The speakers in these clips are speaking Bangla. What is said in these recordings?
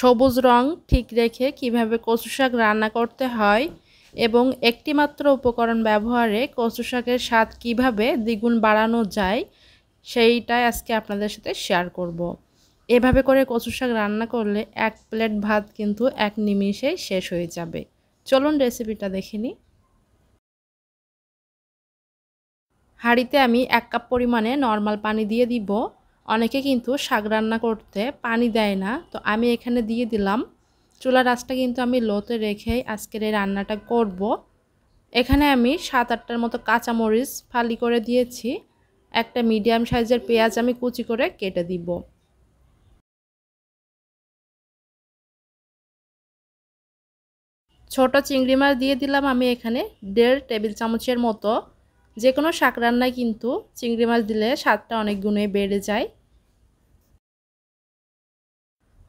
সবুজ রং ঠিক রেখে কিভাবে কচু শাক রান্না করতে হয় এবং একটি মাত্র উপকরণ ব্যবহারে কচু শাকের স্বাদ কীভাবে দ্বিগুণ বাড়ানো যায় সেইটাই আজকে আপনাদের সাথে শেয়ার করব। এভাবে করে কচু শাক রান্না করলে এক প্লেট ভাত কিন্তু এক নিমিষে শেষ হয়ে যাবে চলুন রেসিপিটা দেখে নিই হাঁড়িতে আমি এক কাপ পরিমাণে নর্মাল পানি দিয়ে দিব অনেকে কিন্তু শাক রান্না করতে পানি দেয় না তো আমি এখানে দিয়ে দিলাম চুলার আঁচটা কিন্তু আমি লোতে রেখেই আজকের এই রান্নাটা করব। এখানে আমি সাত আটটার মতো কাঁচামরিচ ফালি করে দিয়েছি একটা মিডিয়াম সাইজের পেঁয়াজ আমি কুচি করে কেটে দিব ছোট চিংড়ি মাছ দিয়ে দিলাম আমি এখানে দেড় টেবিল চামচের মতো যে কোনো শাক রান্নায় কিন্তু চিংড়ি মাছ দিলে স্বাদটা অনেক গুণে বেড়ে যায়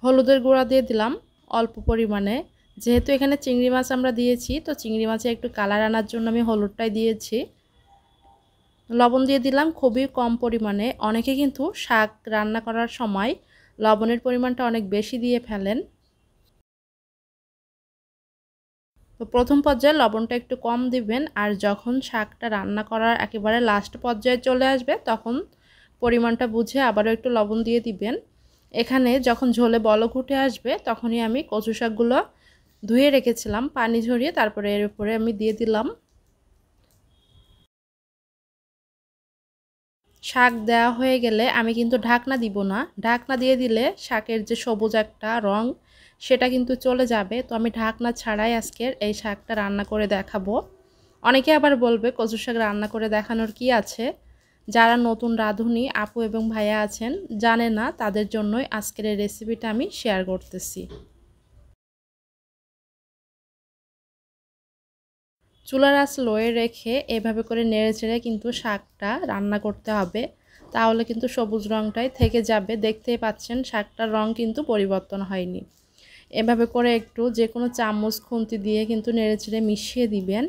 হলুদের গুঁড়া দিয়ে দিলাম অল্প পরিমাণে যেহেতু এখানে চিংড়ি মাছ আমরা দিয়েছি তো চিংড়ি মাছে একটু কালার আনার জন্য আমি হলুদটাই দিয়েছি লবণ দিয়ে দিলাম খুবই কম পরিমাণে অনেকে কিন্তু শাক রান্না করার সময় লবণের পরিমাণটা অনেক বেশি দিয়ে ফেলেন তো প্রথম পর্যায়ে লবণটা একটু কম দিবেন আর যখন শাকটা রান্না করার একেবারে লাস্ট পর্যায়ে চলে আসবে তখন পরিমাণটা বুঝে আবারও একটু লবণ দিয়ে দিবেন এখানে যখন ঝোলে বলক উঠে আসবে তখনই আমি কচু শাকগুলো ধুয়ে রেখেছিলাম পানি ঝরিয়ে তারপরে এর উপরে আমি দিয়ে দিলাম শাক দেওয়া হয়ে গেলে আমি কিন্তু ঢাকনা দিব না ঢাকনা দিয়ে দিলে শাকের যে সবুজ একটা রং সেটা কিন্তু চলে যাবে তো আমি ঢাকনা ছাড়াই আজকের এই শাকটা রান্না করে দেখাবো অনেকে আবার বলবে কচু শাক রান্না করে দেখানোর কি আছে যারা নতুন রাঁধুনি আপু এবং ভাইয়া আছেন জানে না তাদের জন্যই আজকের এই রেসিপিটা আমি শেয়ার করতেছি চুলার আঁচ লোয়ে রেখে এভাবে করে নেড়ে চেড়ে কিন্তু শাকটা রান্না করতে হবে তাহলে কিন্তু সবুজ রঙটাই থেকে যাবে দেখতেই পাচ্ছেন শাকটার রং কিন্তু পরিবর্তন হয়নি এভাবে করে একটু যে কোনো চামচ খুন্তি দিয়ে কিন্তু নেড়ে চেড়ে মিশিয়ে দিবেন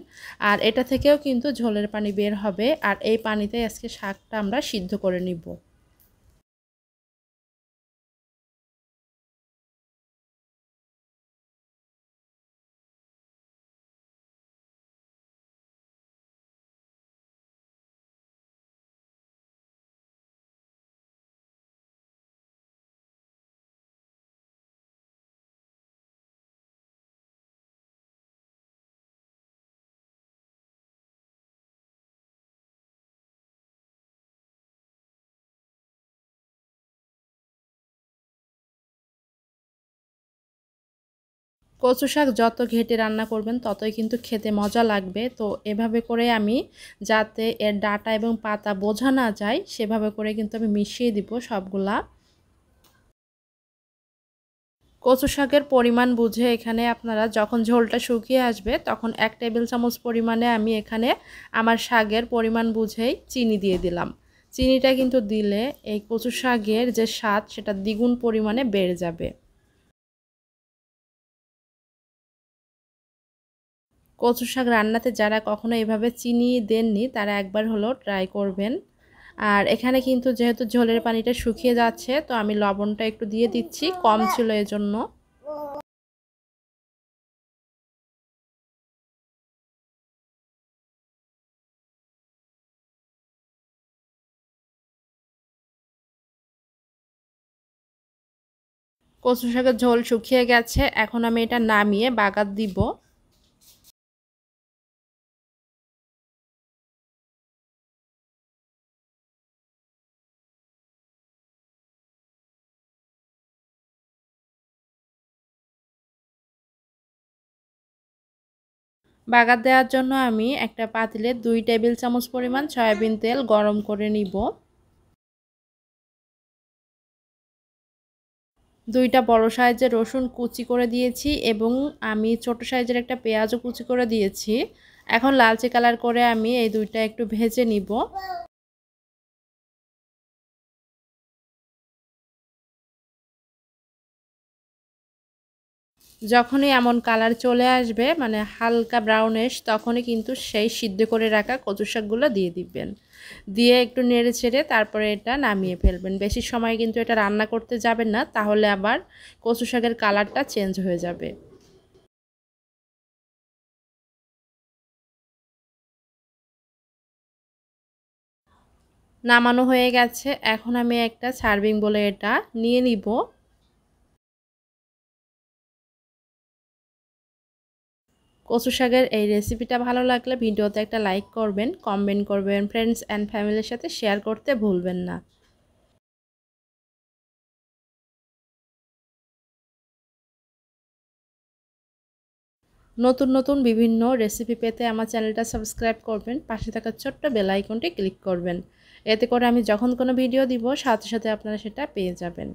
আর এটা থেকেও কিন্তু ঝোলের পানি বের হবে আর এই পানিতে আজকে শাকটা আমরা সিদ্ধ করে নিব কচু শাক যত ঘেটে রান্না করবেন ততই কিন্তু খেতে মজা লাগবে তো এভাবে করে আমি যাতে এর ডাটা এবং পাতা বোঝা না যায় সেভাবে করে কিন্তু আমি মিশিয়ে দিব সবগুলা কচু শাকের পরিমাণ বুঝে এখানে আপনারা যখন ঝোলটা শুকিয়ে আসবে তখন এক টেবিল চামচ পরিমাণে আমি এখানে আমার শাকের পরিমাণ বুঝেই চিনি দিয়ে দিলাম চিনিটা কিন্তু দিলে এই কচু শাকের যে স্বাদ সেটা দ্বিগুণ পরিমাণে বেড়ে যাবে কচু শাক রান্নাতে যারা কখনো এভাবে চিনি দেননি তারা একবার হলো ট্রাই করবেন আর এখানে কিন্তু যেহেতু ঝোলের পানিটা শুকিয়ে যাচ্ছে তো আমি লবণটা একটু দিয়ে দিচ্ছি কম ছিল এজন্য কচু শাকের ঝোল শুকিয়ে গেছে এখন আমি এটা নামিয়ে বাগাত দিব বাগার দেওয়ার জন্য আমি একটা পাতিলে দুই টেবিল চামচ পরিমাণ সয়াবিন তেল গরম করে নিব দুইটা বড় সাইজের রসুন কুচি করে দিয়েছি এবং আমি ছোট সাইজের একটা পেঁয়াজও কুচি করে দিয়েছি এখন লালচে কালার করে আমি এই দুইটা একটু ভেজে নিব যখনই এমন কালার চলে আসবে মানে হালকা ব্রাউনেশ তখনই কিন্তু সেই সিদ্ধ করে রাখা কচু শাকগুলো দিয়ে দিবেন দিয়ে একটু নেড়ে ছেড়ে তারপরে এটা নামিয়ে ফেলবেন বেশি সময় কিন্তু এটা রান্না করতে যাবেন না তাহলে আবার কচু শাকের কালারটা চেঞ্জ হয়ে যাবে নামানো হয়ে গেছে এখন আমি একটা সার্ভিং বলে এটা নিয়ে নিব কচু শাকের এই রেসিপিটা ভালো লাগলে ভিডিওতে একটা লাইক করবেন কমেন্ট করবেন ফ্রেন্ডস অ্যান্ড ফ্যামিলির সাথে শেয়ার করতে ভুলবেন না নতুন নতুন বিভিন্ন রেসিপি পেতে আমার চ্যানেলটা সাবস্ক্রাইব করবেন পাশে থাকা ছোট্ট বেল আইকনটি ক্লিক করবেন এতে করে আমি যখন কোনো ভিডিও দিব সাথে সাথে আপনারা সেটা পেয়ে যাবেন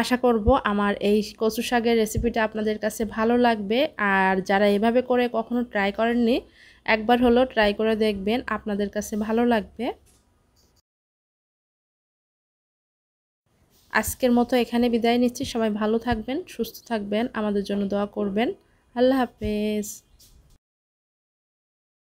আশা করব আমার এই কচু শাকের রেসিপিটা আপনাদের কাছে ভালো লাগবে আর যারা এভাবে করে কখনো ট্রাই করেননি একবার হলো ট্রাই করে দেখবেন আপনাদের কাছে ভালো লাগবে আজকের মতো এখানে বিদায় নিচ্ছি সবাই ভালো থাকবেন সুস্থ থাকবেন আমাদের জন্য দোয়া করবেন আল্লাহ হাফেজ